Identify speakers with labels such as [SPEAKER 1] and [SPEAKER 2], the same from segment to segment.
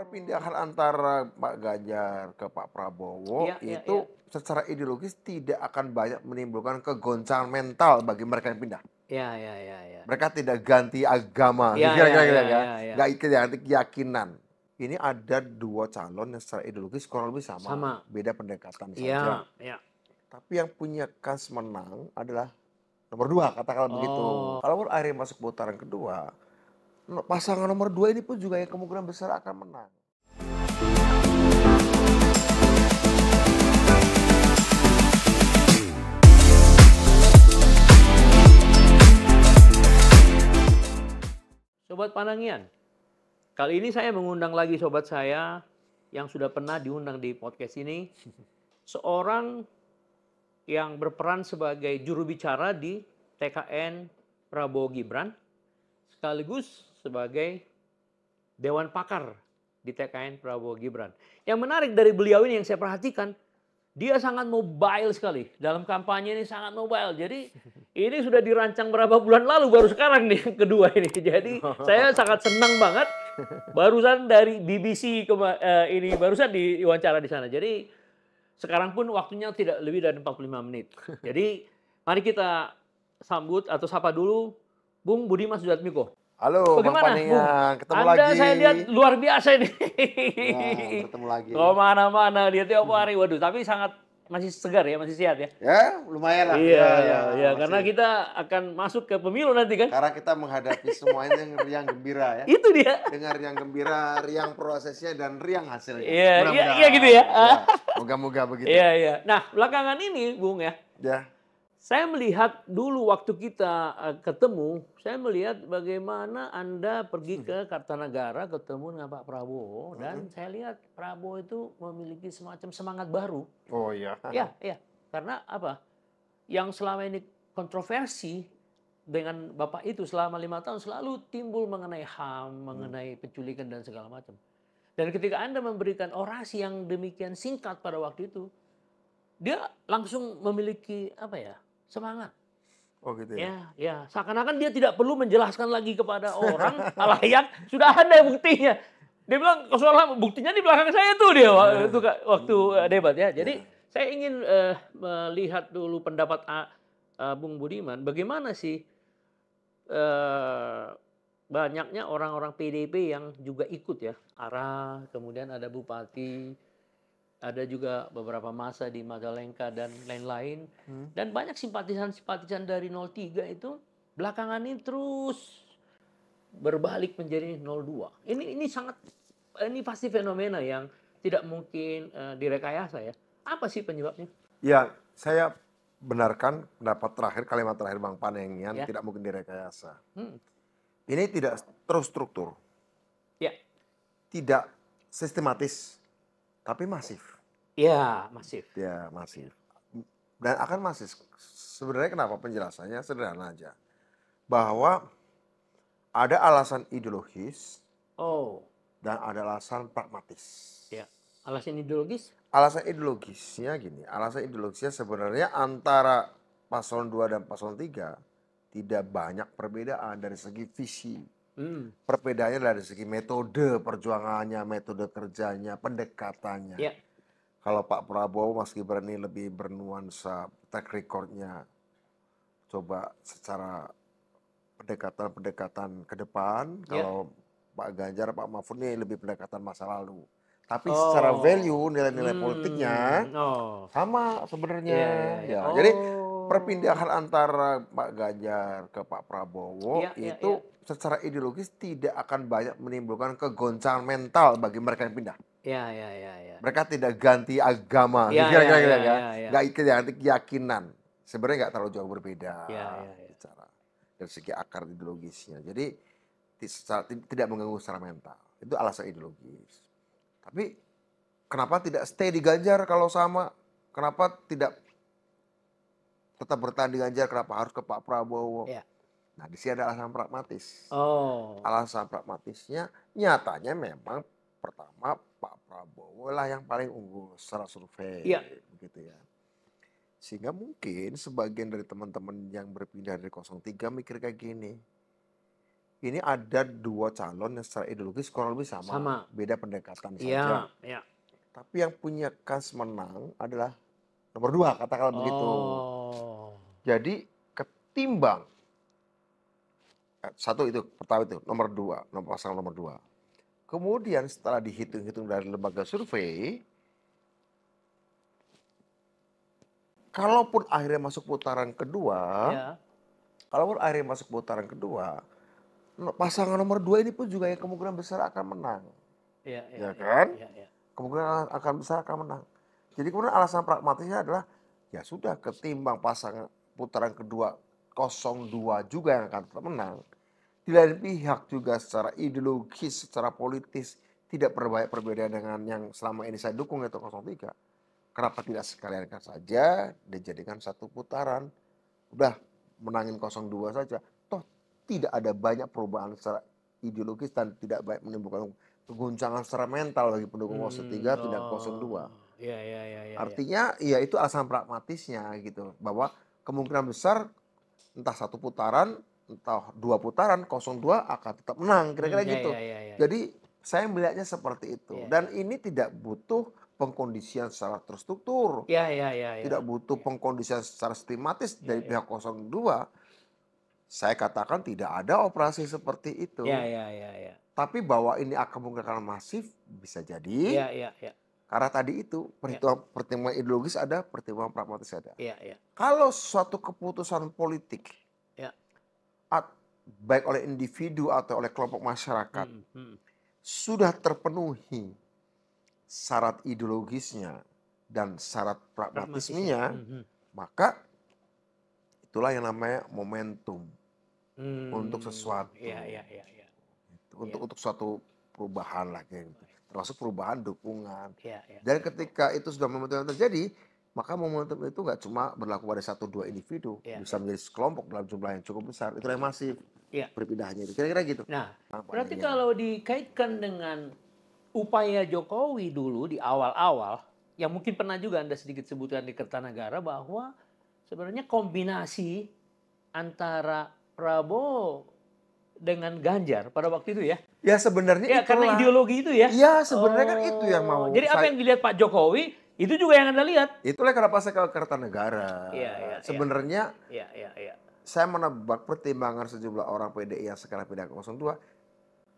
[SPEAKER 1] perpindahan antara Pak Ganjar ke Pak Prabowo ya, itu ya, ya. secara ideologis tidak akan banyak menimbulkan kegoncangan mental bagi mereka yang pindah.
[SPEAKER 2] Ya, ya, ya,
[SPEAKER 1] ya. Mereka tidak ganti agama, iya, iya, tidak gitu kan? ganti ya, keyakinan. Ini ada dua calon yang secara ideologis kurang lebih sama, sama. beda pendekatan saja. Ya. Tapi yang punya kas menang adalah nomor dua, katakanlah oh. begitu. Kalau akhirnya masuk putaran kedua, pasangan nomor dua ini pun juga yang kemungkinan besar akan menang.
[SPEAKER 2] Sobat Panangian, kali ini saya mengundang lagi sobat saya yang sudah pernah diundang di podcast ini. Seorang yang berperan sebagai juru bicara di TKN Prabowo Gibran, sekaligus sebagai dewan pakar di TKN Prabowo Gibran. Yang menarik dari beliau ini yang saya perhatikan, dia sangat mobile sekali. Dalam kampanye ini sangat mobile. Jadi ini sudah dirancang berapa bulan lalu baru sekarang nih yang kedua ini. Jadi saya sangat senang banget barusan dari BBC eh, ini barusan diwawancara di sana. Jadi sekarang pun waktunya tidak lebih dari 45 menit. Jadi mari kita sambut atau sapa dulu Bung Budi Budiman Miko. Halo, Bagaimana? Bang Ketemu Anda lagi. saya lihat luar biasa ini. Nah, ketemu lagi. Kemana-mana mana dia tiap hari. Waduh, tapi sangat masih segar ya, masih sehat ya. Ya, lumayan lah. Iya, ya, ya, ya, karena kita akan masuk ke pemilu nanti kan. Karena kita menghadapi semuanya yang riang gembira ya. Itu
[SPEAKER 1] dia. dengar yang gembira, riang prosesnya dan riang hasilnya. Iya, iya, iya gitu ya. ya
[SPEAKER 2] moga-moga ya, begitu. Iya, iya. Nah, belakangan ini, Bung ya. Ya saya melihat dulu waktu kita eh, ketemu, saya melihat bagaimana Anda pergi ke hmm. Kartanegara ketemu dengan Pak Prabowo dan hmm. saya lihat Prabowo itu memiliki semacam semangat baru. Oh iya. Ya, ya. Karena apa? Yang selama ini kontroversi dengan Bapak itu selama lima tahun selalu timbul mengenai HAM, hmm. mengenai penculikan dan segala macam. Dan ketika Anda memberikan orasi yang demikian singkat pada waktu itu, dia langsung memiliki apa ya semangat. Oh gitu ya. Ya, ya. seakan-akan dia tidak perlu menjelaskan lagi kepada orang halayak sudah ada buktinya. Dia bilang soalnya buktinya di belakang saya tuh dia iya. waktu waktu hmm. eh, debat ya. Jadi ya. saya ingin uh, melihat dulu pendapat A, uh, Bung Budiman bagaimana sih uh, banyaknya orang-orang PDP yang juga ikut ya. arah, kemudian ada bupati ada juga beberapa masa di Majalengka dan lain-lain. Hmm. Dan banyak simpatisan-simpatisan dari 03 itu belakangan ini terus berbalik menjadi 02. Ini ini sangat ini pasti fenomena yang tidak mungkin uh, direkayasa ya. Apa sih penyebabnya?
[SPEAKER 1] Ya, saya benarkan pendapat terakhir kalimat terakhir Bang Panengian ya. tidak mungkin direkayasa. Hmm. Ini tidak terstruktur. Ya. Tidak sistematis tapi masif.
[SPEAKER 2] Iya, masif. Iya,
[SPEAKER 1] masif. Dan akan masif. Sebenarnya kenapa penjelasannya sederhana aja. Bahwa ada alasan ideologis. Oh. Dan ada alasan pragmatis. Iya. Alasan ideologis? Alasan ideologisnya gini. Alasan ideologisnya sebenarnya antara paslon 2 dan paslon 3 tidak banyak perbedaan dari segi visi Hmm. Perbedaannya dari segi metode perjuangannya, metode kerjanya, pendekatannya. Yeah. Kalau Pak Prabowo Mas Gibran ini lebih bernuansa track recordnya coba secara pendekatan-pendekatan ke depan. Yeah. Kalau Pak Ganjar, Pak Mahfud ini lebih pendekatan masa lalu. Tapi oh. secara value nilai-nilai hmm. politiknya oh. sama sebenarnya. Yeah. Ya. ya, ya. ya oh. Jadi perpindahan antara Pak Ganjar ke Pak Prabowo yeah, itu yeah, secara ideologis tidak akan banyak menimbulkan kegoncangan mental bagi mereka yang pindah.
[SPEAKER 2] Ya, ya, ya, ya.
[SPEAKER 1] Mereka tidak ganti agama, ya, kira-kira ya, gitu ya, kan? ya, ya, ya. ganti keyakinan. Sebenarnya nggak terlalu jauh berbeda ya, ya, ya. secara dari segi akar ideologisnya. Jadi tidak mengganggu secara mental. Itu alasan ideologis. Tapi kenapa tidak stay di Ganjar kalau sama? Kenapa tidak tetap bertahan di Ganjar? Kenapa harus ke Pak Prabowo? Ya Nah, di sini ada alasan pragmatis. Oh. Alasan pragmatisnya nyatanya memang pertama Pak Prabowo lah yang paling unggul secara survei, Iya. begitu ya. Sehingga mungkin sebagian dari teman-teman yang berpindah dari 03 mikir kayak gini. Ini ada dua calon yang secara ideologis kurang lebih sama, sama. beda pendekatan ya, saja. Ya. Tapi yang punya kas menang adalah nomor dua, katakanlah oh. begitu. Jadi ketimbang Eh, satu itu pertama itu nomor dua nomor pasangan nomor dua kemudian setelah dihitung-hitung dari lembaga survei kalaupun akhirnya masuk putaran kedua ya. kalaupun akhirnya masuk putaran kedua pasangan nomor dua ini pun juga yang kemungkinan besar akan menang
[SPEAKER 2] ya, ya, ya, ya kan ya, ya.
[SPEAKER 1] kemungkinan akan besar akan menang jadi kemudian alasan pragmatisnya adalah ya sudah ketimbang pasangan putaran kedua 02 juga yang akan menang. Di lain pihak juga secara ideologis, secara politis tidak berbanyak perbedaan dengan yang selama ini saya dukung yaitu 03. Kenapa tidak sekalian kan saja dijadikan satu putaran. Udah menangin 02 saja. Toh tidak ada banyak perubahan secara ideologis dan tidak baik menimbulkan keguncangan secara mental bagi pendukung hmm, 03 oh. tidak
[SPEAKER 2] 02. Iya, iya, iya, ya, Artinya
[SPEAKER 1] ya. ya itu alasan pragmatisnya gitu. Bahwa kemungkinan besar entah satu putaran, entah dua putaran, 02 akan tetap menang, hmm, kira-kira hmm, gitu. Ya,
[SPEAKER 2] ya, ya, Jadi
[SPEAKER 1] saya melihatnya seperti itu. Ya. Dan ini tidak butuh pengkondisian secara terstruktur. Ya,
[SPEAKER 2] ya, ya, ya. Tidak
[SPEAKER 1] butuh ya. pengkondisian secara sistematis ya, dari ya. pihak 02. Saya katakan tidak ada operasi seperti itu. Ya, ya, ya, ya. Tapi bahwa ini akan menggunakan masif bisa jadi. Ya, ya, ya. Karena tadi itu ya. pertemuan ya. pertimbangan ideologis ada, pertimbangan pragmatis ada. Ya, ya. Kalau suatu keputusan politik, ya. at, baik oleh individu atau oleh kelompok masyarakat, hmm, hmm. sudah terpenuhi syarat ideologisnya dan syarat pragmatismenya, pragmatisnya. Hmm, hmm. maka itulah yang namanya momentum
[SPEAKER 2] hmm, untuk sesuatu. Ya, ya, ya, ya.
[SPEAKER 1] Untuk ya. untuk suatu perubahan lagi. gitu termasuk perubahan dukungan. Ya, ya. Dan ketika itu sudah momentum yang terjadi, maka momentum itu nggak cuma berlaku pada satu dua individu, ya, bisa ya. menjadi sekelompok dalam jumlah yang cukup besar. Itu yang masih
[SPEAKER 2] ya. perpindahannya itu. Kira-kira gitu. Nah, Apa berarti adanya? kalau dikaitkan dengan upaya Jokowi dulu di awal-awal, yang mungkin pernah juga Anda sedikit sebutkan di Kertanegara bahwa sebenarnya kombinasi antara Prabowo dengan Ganjar pada waktu itu ya,
[SPEAKER 1] Ya sebenarnya ya, itulah. karena ideologi itu ya. Iya sebenarnya oh. kan itu yang oh, mau. Jadi saya... apa yang
[SPEAKER 2] dilihat Pak Jokowi itu juga yang anda lihat. Itulah kenapa saya ke
[SPEAKER 1] Kertanegara. Iya iya. iya. Sebenarnya.
[SPEAKER 2] Iya iya iya. Ya.
[SPEAKER 1] Saya menebak pertimbangan sejumlah orang PDI yang sekarang pindah ke 02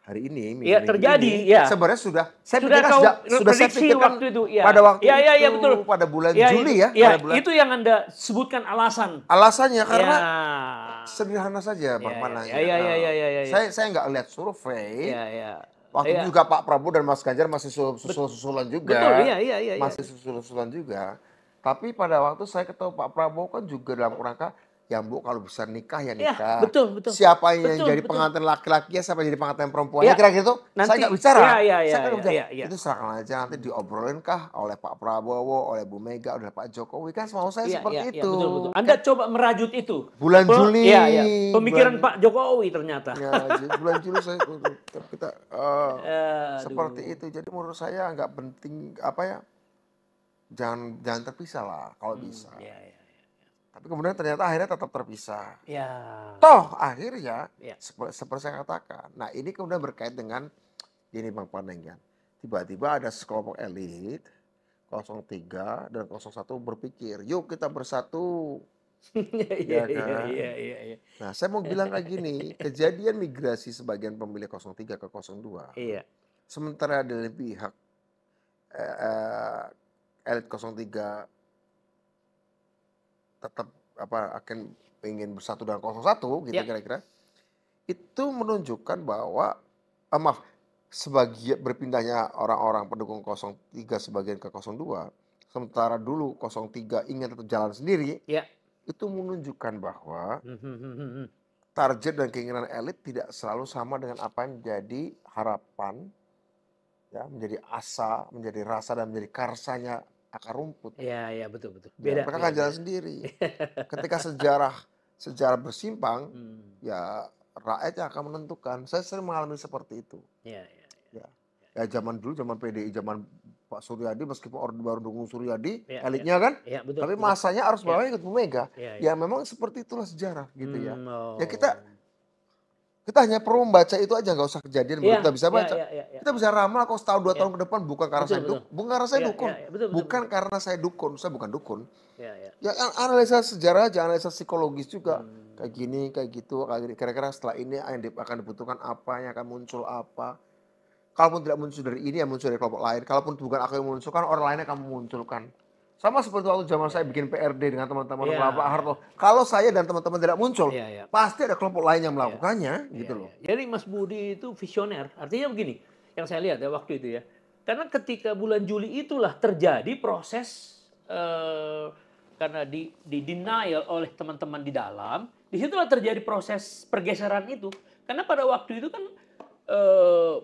[SPEAKER 1] hari ini ya, terjadi ini, ya. sebenarnya sudah saya sudah pikirkan, kau sudah, sudah saya pikirkan waktu
[SPEAKER 2] itu ya. pada waktu ya, ya, ya, itu betul. pada bulan iya, iya, ya, Juli ya, ya bulan. itu yang anda sebutkan alasan
[SPEAKER 1] alasannya karena ya. sederhana saja iya, ya, Bang mana ya, ya, ya, ya, ya, saya saya nggak lihat survei ya, ya. waktu ya. juga Pak Prabowo dan Mas Ganjar masih susul, susul susulan juga betul, ya, ya, ya, masih susul susulan juga tapi pada waktu saya ketemu Pak Prabowo kan juga dalam rangka ya bu kalau bisa nikah ya iya, nikah. Ya, betul betul. Siapa yang betul, jadi pengantin laki-laki ya, siapa yang jadi pengantin perempuan iya. ya. Kira-kira itu nanti, saya nggak bicara. Ya, ya, ya, saya ya, bicara. Ya, ya. Itu serahkan aja nanti diobrolin kah oleh Pak Prabowo, oleh Bu Mega, oleh Pak Jokowi kan semua saya ya, seperti ya, itu. Ya, betul, betul. Anda kan, coba merajut itu.
[SPEAKER 2] Bulan Pem Juli. Ya, ya. Pemikiran bulan, Pak
[SPEAKER 1] Jokowi ternyata. Ya, bulan Juli saya kita uh, Aduh. seperti itu. Jadi menurut saya nggak penting apa ya. Jangan jangan terpisah lah kalau hmm, bisa. Ya, ya. Tapi kemudian ternyata akhirnya tetap terpisah. Ya. Toh akhirnya ya. seperti saya katakan. Nah ini kemudian berkait dengan ini Bang Panenggan. Tiba-tiba ada sekelompok elit 03 dan 01 berpikir, yuk kita bersatu. Iya, ya iya, iya, kan? Iya, iya, iya. Nah saya mau bilang kayak gini, kejadian migrasi sebagian pemilih 03 ke 02. Iya. Sementara dari pihak eh, eh, elit 03 tetap apa akan ingin bersatu dengan 01 gitu ya. kira-kira. Ya. Itu menunjukkan bahwa eh, maaf sebagian berpindahnya orang-orang pendukung 03 sebagian ke 02 sementara dulu 03 ingin tetap jalan sendiri ya. itu menunjukkan bahwa hmm, hmm, hmm, target dan keinginan elit tidak selalu sama dengan apa yang menjadi harapan ya menjadi asa menjadi rasa dan menjadi karsanya akar rumput. Iya, iya betul betul. Ya, beda, ya, mereka beda, jalan sendiri. Ketika sejarah sejarah bersimpang, hmm. ya rakyatnya akan menentukan. Saya sering mengalami seperti itu. Iya, iya. iya. Ya. ya zaman dulu zaman PDI zaman Pak Suryadi meskipun Orde Baru dukung Suryadi, ya, elitnya ya. kan, ya, betul, tapi betul. masanya harus iya. bawa ya. ikut Bu Mega. Ya, ya. ya memang seperti itulah sejarah gitu ya. hmm, ya. Oh. Ya kita kita hanya perlu membaca itu aja, nggak usah kejadian yeah, kita bisa iya, baca. Yeah, yeah, yeah, yeah. Kita bisa ramal kalau setahun dua yeah. tahun ke depan bukan karena betul, saya dukun, bukan karena saya iya, dukun, yeah, yeah. Betul, betul, bukan betul. karena saya dukun, saya bukan dukun. Yeah, yeah. Ya analisa sejarah aja, analisa psikologis juga. Hmm. Kayak gini, kayak gitu, kira-kira setelah ini akan dibutuhkan apa, yang akan muncul apa. Kalaupun tidak muncul dari ini, ya muncul dari kelompok lain. Kalaupun bukan aku yang munculkan, orang lainnya akan memunculkan. Sama seperti waktu zaman saya bikin PRD dengan teman-teman yeah. Iya. Pak Harto. Kalau saya dan teman-teman tidak muncul, yeah, yeah. pasti ada kelompok lain yang iya. melakukannya,
[SPEAKER 2] yeah. gitu loh. Yeah. Jadi Mas Budi itu visioner. Artinya begini, yang saya lihat ya waktu itu ya. Karena ketika bulan Juli itulah terjadi proses uh, karena di, di denial oleh teman-teman di dalam, disitulah terjadi proses pergeseran itu. Karena pada waktu itu kan eh,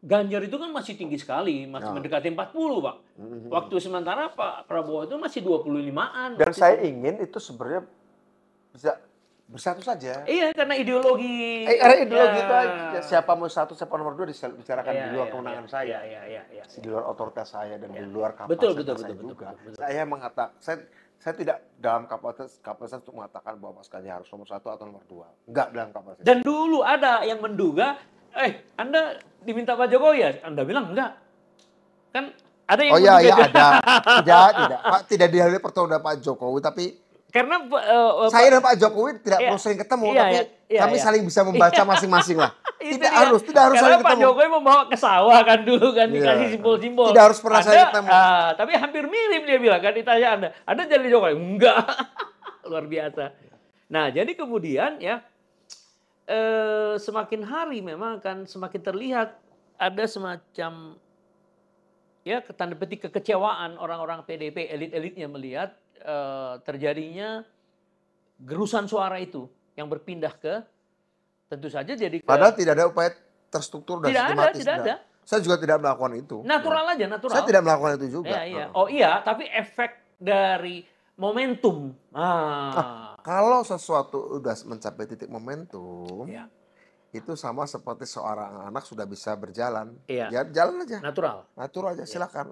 [SPEAKER 2] Ganjar itu kan masih tinggi sekali, masih ya. mendekati 40, Pak. Mm-hmm. Waktu sementara Pak Prabowo itu masih 25-an. Dan saya itu. ingin itu sebenarnya bisa bersatu saja. Iya, karena ideologi. Eh, karena ideologi ya. itu aja.
[SPEAKER 1] Siapa mau satu, siapa nomor dua dibicarakan ya, di luar ya, kewenangan ya, saya.
[SPEAKER 2] Ya, ya, ya, ya.
[SPEAKER 1] Di luar otoritas saya dan ya. di iya. luar kapasitas betul, betul, saya betul, juga. Betul, betul, betul. Saya mengatakan, saya, saya tidak dalam kapasitas, kapasitas untuk mengatakan bahwa Mas Ganjar harus nomor satu atau nomor dua. Enggak dalam kapasitas. Dan
[SPEAKER 2] dulu ada yang menduga eh Anda diminta Pak Jokowi ya? Anda bilang enggak. Kan ada yang Oh iya, iya ada. tidak, tidak. Pak,
[SPEAKER 1] tidak dihadiri pertemuan Pak Jokowi, tapi
[SPEAKER 2] karena uh, saya dan Pak Jokowi tidak iya, perlu sering ketemu, iya, tapi iya, iya, kami iya. saling bisa membaca iya. masing-masing lah. tidak harus, tidak harus Karena saling Pak ketemu. Pak Jokowi membawa ke sawah kan dulu kan yeah. dikasih simbol-simbol. Tidak harus pernah saya ketemu. Uh, tapi hampir mirip dia bilang kan ditanya Anda, Anda jadi Jokowi? Enggak. Luar biasa. Nah, jadi kemudian ya Eh, semakin hari memang akan semakin terlihat ada semacam ya tanda petik kekecewaan orang-orang PDP elit-elitnya melihat eh, terjadinya gerusan suara itu yang berpindah ke tentu saja jadi ke, padahal
[SPEAKER 1] tidak ada upaya terstruktur dan tidak sistematis. Ada, tidak, ada. Saya juga tidak melakukan itu. Natural
[SPEAKER 2] ya. aja, natural. Saya tidak melakukan
[SPEAKER 1] itu juga. Ya, iya. iya.
[SPEAKER 2] Oh. oh iya, tapi efek dari momentum. Ah. ah
[SPEAKER 1] kalau sesuatu udah mencapai titik momentum, ya. itu sama seperti seorang anak sudah bisa berjalan. Iya. Ya jalan aja. Natural. Natural aja, iya. silakan.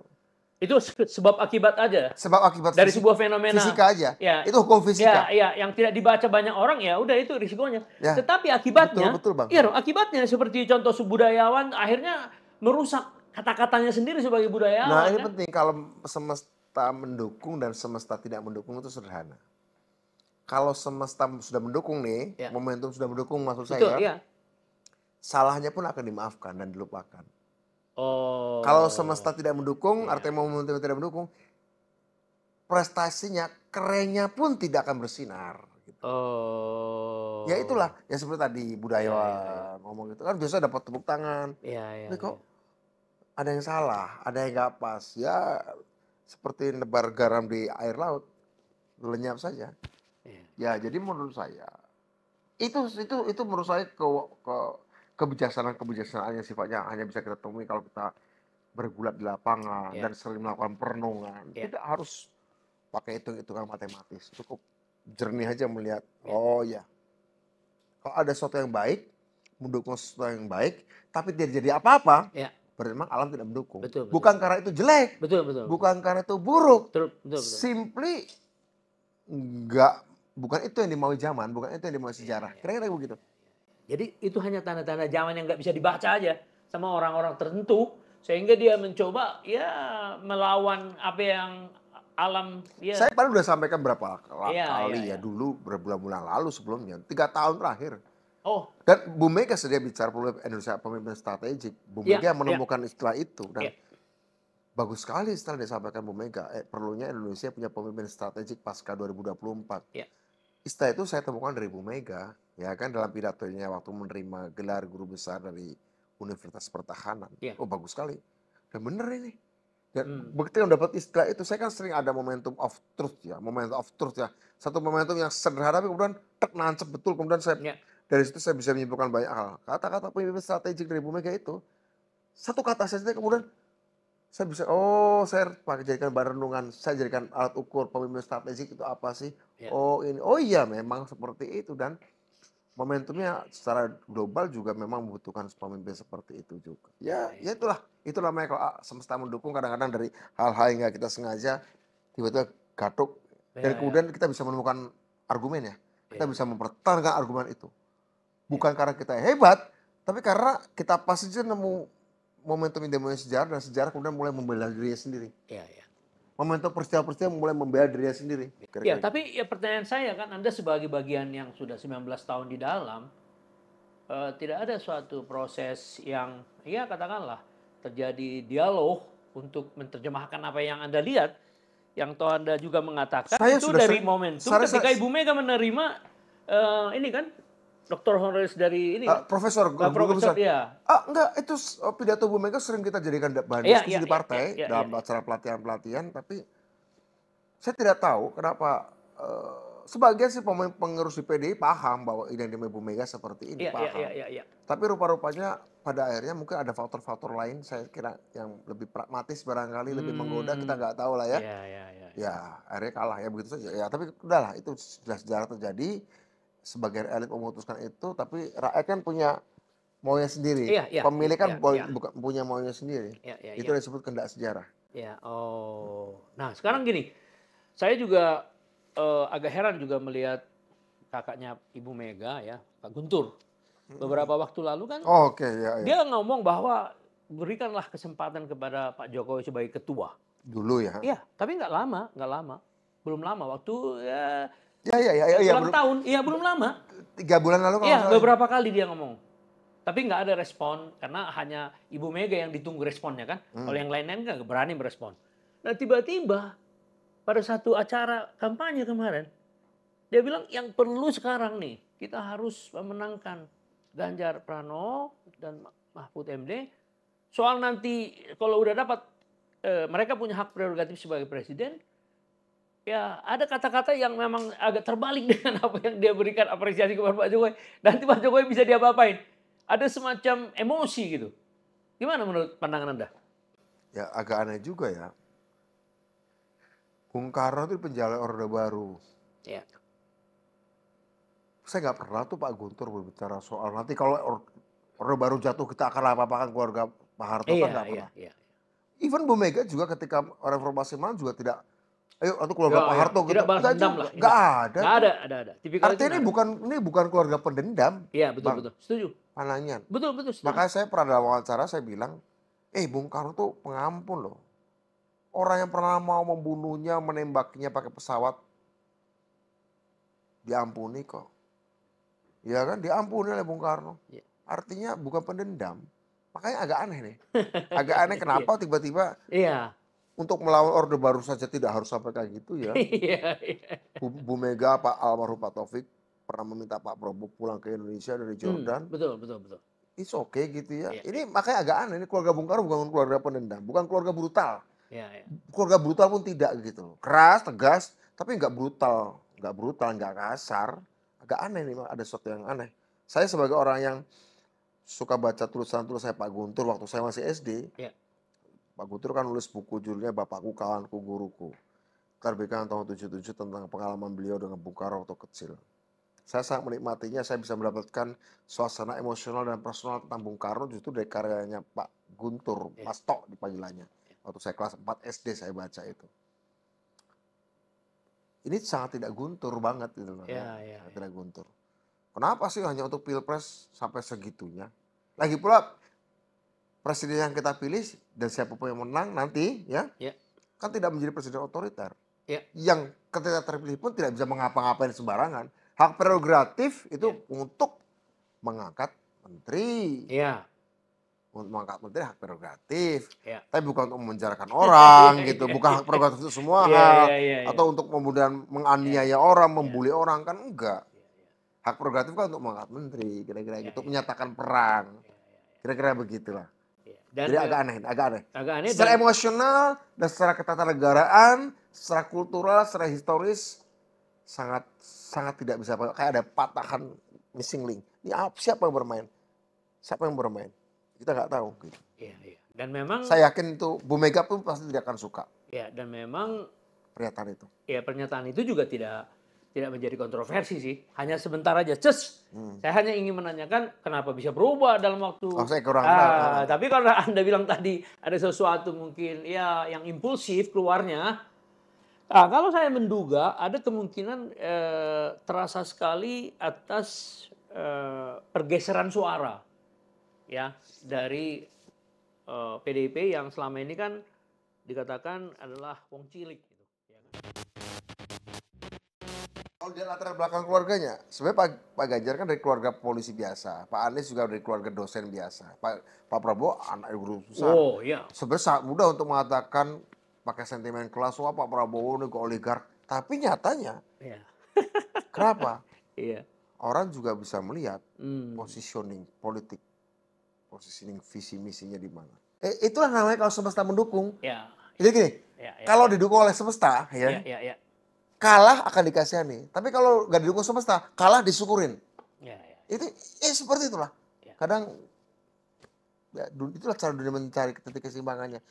[SPEAKER 1] Itu sebab akibat aja. Sebab akibat dari sebuah fenomena fisika
[SPEAKER 2] aja. Ya. Itu hukum fisika. Ya, ya, yang tidak dibaca banyak orang ya udah itu risikonya. Ya. Tetapi akibatnya betul, betul, Bang. Iya, akibatnya seperti contoh sebudayawan akhirnya merusak kata-katanya sendiri sebagai budayawan. Nah, ini kan?
[SPEAKER 1] penting kalau semesta mendukung dan semesta tidak mendukung itu sederhana kalau semesta sudah mendukung nih, ya. momentum sudah mendukung maksud Betul, saya. Salahnya pun akan dimaafkan dan dilupakan.
[SPEAKER 2] Oh. Kalau semesta
[SPEAKER 1] tidak mendukung, iya. artinya momentum tidak mendukung, prestasinya, kerennya pun tidak akan bersinar. Gitu. Oh. Ya itulah, ya seperti tadi budaya ya, ya. ngomong itu kan biasa dapat tepuk tangan. Iya, iya, iya. kok ada yang salah, ada yang nggak pas. Ya seperti nebar garam di air laut, lenyap saja. Iya. Ya, jadi menurut saya itu itu itu menurut saya ke ke kebijaksanaan kebijaksanaan yang sifatnya hanya bisa kita temui kalau kita bergulat di lapangan yeah. dan sering melakukan perenungan. Yeah. Tidak harus pakai itu hitungan matematis. Cukup jernih aja melihat, yeah. oh ya. Kalau ada sesuatu yang baik, mendukung sesuatu yang baik, tapi tidak jadi apa-apa, iya. berarti memang alam tidak mendukung. Betul, betul. Bukan karena itu jelek. Betul, betul. Bukan karena itu buruk. Betul, betul, betul. Simply nggak
[SPEAKER 2] bukan itu yang dimaui zaman, bukan itu yang dimaui iya, sejarah. Iya, Kira-kira iya, begitu. Jadi itu hanya tanda-tanda zaman yang nggak bisa dibaca aja sama orang-orang tertentu sehingga dia mencoba ya melawan apa yang alam dia. Ya. Saya paling udah sampaikan
[SPEAKER 1] berapa kali ya, ya. ya dulu berbulan-bulan lalu sebelumnya tiga tahun terakhir. Oh. Dan Bu Mega sedia bicara problem Indonesia pemimpin strategik. Bu Mega ya, menemukan ya. istilah itu dan ya. bagus sekali istilah disampaikan Bu Mega. Eh, perlunya Indonesia punya pemimpin strategik pasca 2024. Ya. Istilah itu saya temukan dari Bu Mega, ya kan dalam pidatonya waktu menerima gelar guru besar dari Universitas Pertahanan. Yeah. Oh bagus sekali. Dan benar ini. Dan hmm. begitu yang dapat istilah itu, saya kan sering ada momentum of truth ya, momentum of truth ya. Satu momentum yang sederhana tapi kemudian tek nancep betul, kemudian saya yeah. dari situ saya bisa menyimpulkan banyak hal. Kata-kata pemimpin strategik dari Bu Mega itu, satu kata saja kemudian saya bisa oh saya pakai jadikan bahan renungan saya jadikan alat ukur pemimpin strategik itu apa sih yeah. oh ini oh iya memang seperti itu dan momentumnya secara global juga memang membutuhkan pemimpin seperti itu juga ya yeah. ya itulah itu namanya kalau ah, semesta mendukung kadang-kadang dari hal-hal yang kita sengaja tiba-tiba gatuk yeah, dan kemudian kita bisa menemukan argumen ya kita ya. bisa mempertahankan argumen itu bukan karena kita hebat tapi karena kita pasti nemu momentum Indonesia sejarah dan sejarah kemudian mulai membela dirinya sendiri. Iya, iya. Momentum peristiwa-peristiwa mulai membela dirinya sendiri. Iya, gitu.
[SPEAKER 2] tapi ya pertanyaan saya kan Anda sebagai bagian yang sudah 19 tahun di dalam uh, tidak ada suatu proses yang ya katakanlah terjadi dialog untuk menerjemahkan apa yang Anda lihat yang toh Anda juga mengatakan saya itu dari momentum ketika Ibu Mega menerima uh, ini kan Dokter honoris dari ini uh, profesor uh, profesor profesor. Iya.
[SPEAKER 1] ah enggak itu oh, pidato Bu Mega sering kita jadikan bahan iya, diskusi iya, di iya, partai iya, iya, ya, dalam iya. acara pelatihan-pelatihan tapi saya tidak tahu kenapa uh, sebagian sih pemain pengurus di PDI paham bahwa ini yang Bu Mega seperti ini iya, iya paham Iya, iya, iya, iya. tapi rupa-rupanya pada akhirnya mungkin ada faktor-faktor lain saya kira yang lebih pragmatis barangkali hmm. lebih menggoda kita nggak tahu lah ya. Ya, iya, iya, ya ya akhirnya kalah ya begitu saja ya tapi udahlah itu sudah sejarah terjadi sebagai elit memutuskan itu, tapi rakyat kan punya maunya sendiri. Iya, iya, Pemilik kan iya, iya. bukan punya maunya sendiri. Iya, iya, itu iya. disebut kendak sejarah.
[SPEAKER 2] Ya, oh. Nah, sekarang gini. Saya juga uh, agak heran juga melihat kakaknya Ibu Mega ya, Pak Guntur. Beberapa waktu lalu kan oh,
[SPEAKER 1] okay, ya, ya. Dia
[SPEAKER 2] ngomong bahwa berikanlah kesempatan kepada Pak Jokowi sebagai ketua.
[SPEAKER 1] Dulu ya. Iya,
[SPEAKER 2] tapi nggak lama, nggak lama. Belum lama waktu ya
[SPEAKER 1] Ya ya ya. ya, ya
[SPEAKER 2] tahun, iya belum lama.
[SPEAKER 1] Tiga bulan lalu kalau Iya beberapa kali dia
[SPEAKER 2] ngomong. Tapi nggak ada respon karena hanya Ibu Mega yang ditunggu responnya kan. Hmm. Kalau yang lain-lain nggak berani merespon. Nah tiba-tiba pada satu acara kampanye kemarin dia bilang yang perlu sekarang nih kita harus memenangkan Ganjar Pranowo dan Mahfud MD. Soal nanti kalau udah dapat e, mereka punya hak prerogatif sebagai presiden, ya ada kata-kata yang memang agak terbalik dengan apa yang dia berikan apresiasi kepada Pak Jokowi. Nanti Pak Jokowi bisa dia apain? Ada semacam emosi gitu. Gimana menurut pandangan Anda?
[SPEAKER 1] Ya agak aneh juga ya. Bung Karno itu penjala Orde Baru. Ya. Saya nggak pernah tuh Pak Guntur berbicara soal nanti kalau Orde Baru jatuh kita akan apa-apakan keluarga Pak Harto kan iya, kan nggak iya, pernah. Iya, iya. Even Bu Mega juga ketika reformasi malam juga tidak Ayo atau keluarga Pak Harto gitu. Tidak balas dendam lah. Gak ada. Gak ada, ada ada. Tipikal Artinya ini bukan ini bukan keluarga pendendam. Iya, betul betul. Setuju. Pananyan. Betul betul. Setuju. Makanya saya pernah dalam wawancara saya bilang, "Eh, Bung Karno tuh pengampun loh. Orang yang pernah mau membunuhnya, menembaknya pakai pesawat diampuni kok. Ya kan, diampuni oleh Bung Karno. Iya. Artinya bukan pendendam. Makanya agak aneh nih. Agak aneh iya. kenapa tiba-tiba iya untuk melawan Orde Baru saja tidak harus sampai kayak gitu ya.
[SPEAKER 2] Iya, iya.
[SPEAKER 1] Bu, Bu Mega, Pak Almarhum Pak Taufik pernah meminta Pak Prabowo pulang ke Indonesia dari hmm, Jordan. Hmm,
[SPEAKER 2] betul, betul, betul.
[SPEAKER 1] It's okay gitu ya. Yeah. Ini makanya agak aneh. Ini keluarga Bung Karno bukan keluarga pendendam, bukan keluarga brutal. Yeah, yeah. Keluarga brutal pun tidak gitu. Keras, tegas, tapi nggak brutal, nggak brutal, nggak kasar. Agak aneh nih, ada sesuatu yang aneh. Saya sebagai orang yang suka baca tulisan-tulisan saya Pak Guntur waktu saya masih SD, yeah Pak Guntur kan nulis buku judulnya Bapakku Kawanku Guruku. Terbitkan tahun 77 tentang pengalaman beliau dengan Bung Karno waktu kecil. Saya sangat menikmatinya, saya bisa mendapatkan suasana emosional dan personal tentang Bung Karno justru dari karyanya Pak Guntur, iya. Mas Tok dipanggilannya. Waktu saya kelas 4 SD saya baca itu ini sangat tidak guntur banget gitu loh. Iya, ya, ya, ya. Tidak guntur. Kenapa sih hanya untuk pilpres sampai segitunya? Lagi pula presiden yang kita pilih dan siapa pun yang menang nanti ya, ya. kan tidak menjadi presiden otoriter. Ya. Yang ketika terpilih pun tidak bisa mengapa-ngapain sembarangan. Hak prerogatif itu ya. untuk mengangkat menteri. ya. Untuk mengangkat menteri hak prerogatif. Ya. Tapi bukan untuk memenjarakan orang gitu, bukan hak prerogatif itu semua ya, hal Ya, ya, ya. Atau untuk kemudian menganiaya ya. orang, membuli ya. orang kan enggak. Ya, ya. Hak prerogatif kan untuk mengangkat menteri, kira-kira ya, gitu, ya. menyatakan perang. Ya, kira-kira begitulah. Dan Jadi agak aneh, agak aneh.
[SPEAKER 2] Agak aneh. Secara dan,
[SPEAKER 1] emosional dan secara ketatanegaraan, secara kultural, secara historis sangat sangat tidak bisa kayak ada patahan missing link. Ini siapa yang bermain? Siapa yang bermain? Kita nggak tahu. Gitu.
[SPEAKER 2] Iya, iya. Dan memang saya
[SPEAKER 1] yakin itu Bu Mega pun pasti tidak akan suka.
[SPEAKER 2] Iya, dan memang pernyataan itu. Iya, pernyataan itu juga tidak tidak menjadi kontroversi sih, hanya sebentar aja. Cus, hmm. saya hanya ingin menanyakan kenapa bisa berubah dalam waktu. Oh, saya kurang ah, Tapi karena anda bilang tadi ada sesuatu mungkin ya yang impulsif keluarnya. Nah, kalau saya menduga ada kemungkinan eh, terasa sekali atas eh, pergeseran suara, ya dari eh, PDIP yang selama ini kan dikatakan adalah wong cilik. Gitu, ya kan? kalau dia latar belakang
[SPEAKER 1] keluarganya, sebenarnya Pak, Pak Ganjar kan dari keluarga polisi biasa, Pak Anies juga dari keluarga dosen biasa, Pak, Pak Prabowo anak guru besar. Oh iya. Sebenarnya sangat mudah untuk mengatakan pakai sentimen kelas, wah Pak Prabowo ini ke oligark. Tapi nyatanya,
[SPEAKER 2] iya.
[SPEAKER 1] kenapa? Iya. Orang juga bisa melihat hmm. positioning politik, positioning visi misinya di mana. Eh, itulah namanya kalau semesta mendukung. Iya. Jadi gini, ya, ya. kalau didukung oleh semesta, ya, ya, ya, ya kalah akan dikasihani. Tapi kalau nggak didukung semesta, kalah disyukurin. Ya, ya. Itu eh seperti itulah. Ya. Kadang ya, itulah cara dunia mencari titik keseimbangannya.